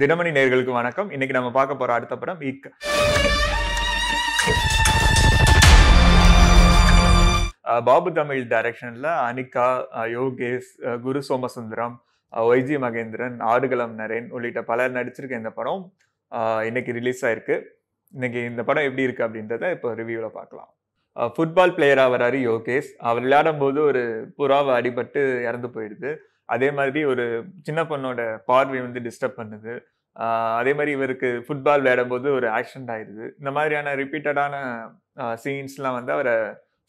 தினமணி நேர்களுக்கு வணக்கம் இன்னைக்கு நம்ம பார்க்க போற அடுத்த படம் இக் பாபு தமிழ் டைரக்ஷன்ல அனிகா யோகேஷ் குரு சோமசுந்தரம் ஒய்ஜி மகேந்திரன் ஆடுகளம் நரேன் உள்ளிட்ட பலர் நடிச்சிருக்க இந்த படம் இன்னைக்கு ரிலீஸ் ஆயிருக்கு இன்னைக்கு இந்த படம் எப்படி இருக்கு அப்படின்றத இப்போ ரிவ்யூவில் பார்க்கலாம் ஃபுட்பால் பிளேயராக வராரு யோகேஷ் அவர் விளையாடும் போது ஒரு புறாவை அடிபட்டு இறந்து போயிடுது அதே மாதிரி ஒரு சின்ன பொண்ணோட பார்வை வந்து டிஸ்டர்ப் பண்ணுது அதே மாதிரி இவருக்கு ஃபுட்பால் விளையாடும் போது ஒரு ஆக்சிடென்ட் ஆயிடுது இந்த மாதிரியான ரிப்பீட்டடான சீன்ஸ்லாம் வந்து அவரை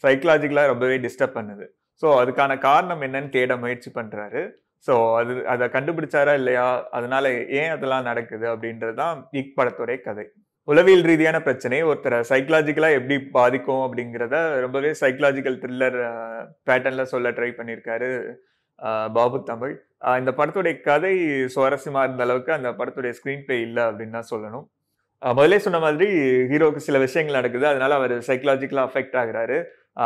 சைக்கலாஜிக்கலாக ரொம்பவே டிஸ்டர்ப் பண்ணுது ஸோ அதுக்கான காரணம் என்னன்னு தேட முயற்சி பண்ணுறாரு ஸோ அது அதை கண்டுபிடிச்சாரா இல்லையா அதனால ஏன் அதெல்லாம் நடக்குது அப்படின்றது தான் இக் படத்துடைய கதை உளவியல் ரீதியான பிரச்சனை ஒருத்தரை சைக்கலாஜிக்கலாக எப்படி பாதிக்கும் அப்படிங்கிறத ரொம்பவே சைக்கலாஜிக்கல் த்ரில்லர் பேட்டர்னில் சொல்ல ட்ரை பண்ணியிருக்காரு பாபு தமிழ் இந்த படத்துடைய கதை சுவாரஸ்யமாக இருந்த அளவுக்கு அந்த படத்துடைய ஸ்க்ரீன் பிளே இல்லை அப்படின்னு தான் சொல்லணும் முதலே சொன்ன மாதிரி ஹீரோவுக்கு சில விஷயங்கள் நடக்குது அதனால அவர் சைக்கலாஜிக்கலாக அஃபெக்ட் ஆகுறாரு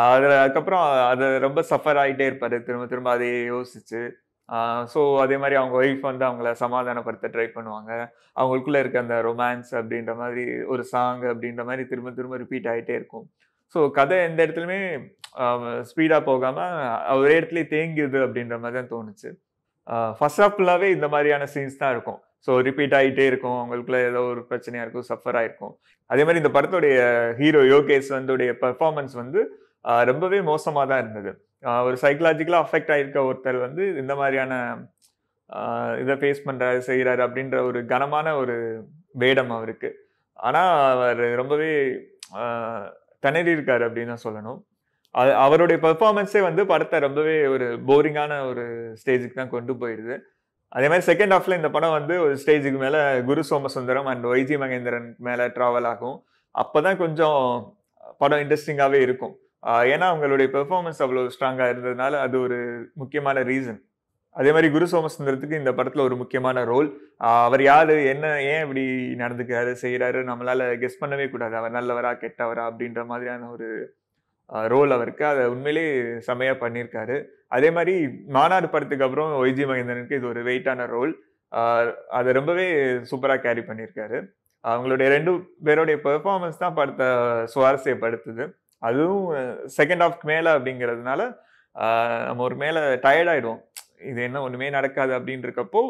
அதுக்கப்புறம் அதை ரொம்ப சஃபர் ஆகிட்டே இருப்பார் திரும்ப திரும்ப அதையே யோசிச்சு ஸோ அதே மாதிரி அவங்க ஒய்ஃப் வந்து அவங்கள சமாதானப்படுத்த ட்ரை பண்ணுவாங்க அவங்களுக்குள்ளே இருக்க அந்த ரொமான்ஸ் அப்படின்ற மாதிரி ஒரு சாங் அப்படின்ற மாதிரி திரும்ப திரும்ப ரிப்பீட் ஆகிட்டே இருக்கும் ஸோ கதை எந்த இடத்துலையுமே ஸ்பீடாக போகாமல் ஒரே இடத்துல தேங்கிடுது அப்படின்ற மாதிரி தான் தோணுச்சு ஃபர்ஸ்ட் ஆஃப் ஃபுல்லாகவே இந்த மாதிரியான சீன்ஸ் தான் இருக்கும் ஸோ ரிப்பீட் ஆகிட்டே இருக்கும் அவங்களுக்குள்ள ஏதோ ஒரு பிரச்சனையாக இருக்கும் சஃபர் ஆகிருக்கும் அதே மாதிரி இந்த படத்துடைய ஹீரோ யோகேஷ் வந்துடைய பர்ஃபார்மன்ஸ் வந்து ரொம்பவே மோசமாக தான் இருந்தது ஒரு சைக்கலாஜிக்கலாக அஃபெக்ட் ஆகிருக்க ஒருத்தர் வந்து இந்த மாதிரியான இதை ஃபேஸ் பண்ணுறாரு செய்கிறாரு அப்படின்ற ஒரு கனமான ஒரு வேடம் அவருக்கு ஆனால் அவர் ரொம்பவே திணறி இருக்கார் அப்படின்னு தான் சொல்லணும் அது அவருடைய பர்ஃபார்மன்ஸே வந்து படத்தை ரொம்பவே ஒரு போரிங்கான ஒரு ஸ்டேஜுக்கு தான் கொண்டு போயிடுது அதே மாதிரி செகண்ட் ஹாஃப்ல இந்த படம் வந்து ஒரு ஸ்டேஜுக்கு மேலே குரு சோமசுந்தரம் அண்ட் ஒய்ஜி மகேந்திரன் மேலே ட்ராவல் ஆகும் அப்போ தான் கொஞ்சம் படம் இன்ட்ரெஸ்டிங்காகவே இருக்கும் ஏன்னா அவங்களுடைய பெர்ஃபார்மன்ஸ் அவ்வளோ ஸ்ட்ராங்காக இருந்ததுனால அது ஒரு முக்கியமான ரீசன் அதே மாதிரி குரு சோமசுந்தரத்துக்கு இந்த படத்தில் ஒரு முக்கியமான ரோல் அவர் யார் என்ன ஏன் இப்படி நடந்துக்கிறாரு செய்கிறாரு நம்மளால் கெஸ் பண்ணவே கூடாது அவர் நல்லவரா கெட்டவரா அப்படின்ற மாதிரியான ஒரு ரோல் அவருக்கு அதை உண்மையிலே செம்மையாக பண்ணியிருக்காரு அதே மாதிரி மாநாடு படத்துக்கு அப்புறம் ஒய்ஜி மகேந்திரனுக்கு இது ஒரு வெயிட்டான ரோல் அதை ரொம்பவே சூப்பராக கேரி பண்ணியிருக்காரு அவங்களுடைய ரெண்டு பேருடைய பெர்ஃபார்மன்ஸ் தான் படத்தை சுவாரஸ்யப்படுத்துது அதுவும் செகண்ட் ஆஃப்க்கு மேலே அப்படிங்கிறதுனால நம்ம ஒரு மேலே டயர்டாயிடுவோம் இது என்ன ஒன்றுமே நடக்காது அப்படின்றக்கப்போ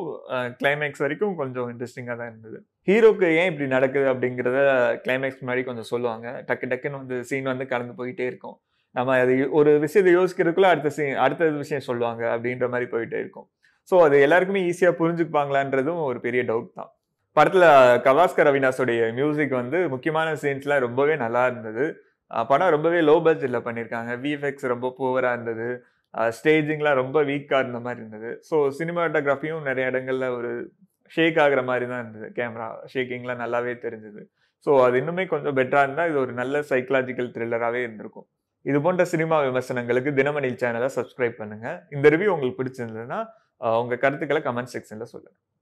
கிளைமேக்ஸ் வரைக்கும் கொஞ்சம் இன்ட்ரெஸ்டிங்காக தான் இருந்தது ஹீரோக்கு ஏன் இப்படி நடக்குது அப்படிங்கிறத கிளைமேக்ஸ் முன்னாடி கொஞ்சம் சொல்லுவாங்க டக்கு டக்குன்னு வந்து சீன் வந்து கலந்து போயிட்டே இருக்கும் நம்ம அது ஒரு விஷயத்தை யோசிக்கிறதுக்குள்ள அடுத்த சீன் அடுத்த விஷயம் சொல்லுவாங்க அப்படின்ற மாதிரி போயிட்டே இருக்கும் ஸோ அது எல்லாருக்குமே ஈஸியாக புரிஞ்சுக்குப்பாங்களான்றதும் ஒரு பெரிய டவுட் தான் படத்தில் கவாஸ்கர் அவினாஸோடைய மியூசிக் வந்து முக்கியமான சீன்ஸ்லாம் ரொம்பவே நல்லா இருந்தது படம் ரொம்பவே லோ பட்ஜெட்டில் பண்ணியிருக்காங்க விஎஃப்எக்ஸ் ரொம்ப புவராக இருந்தது ஸ்டேஜிங்லாம் ரொம்ப வீக்காக இருந்த மாதிரி இருந்தது ஸோ சினிமாட்டோகிராஃபியும் நிறைய இடங்களில் ஒரு ஷேக் ஆகிற மாதிரி தான் இருந்தது கேமரா ஷேக்கிங்லாம் நல்லாவே தெரிஞ்சுது ஸோ அது இன்னுமே கொஞ்சம் பெட்டராக இருந்தால் இது ஒரு நல்ல சைக்கலாஜிக்கல் த்ரில்லராகவே இருந்திருக்கும் இது போன்ற சினிமா விமர்சனங்களுக்கு தினமணி சேனலை சப்ஸ்கிரைப் பண்ணுங்கள் இந்த ரிவ்யூ உங்களுக்கு பிடிச்சிருந்ததுன்னா உங்கள் கருத்துக்களை கமெண்ட் செக்ஷனில் சொல்லுங்கள்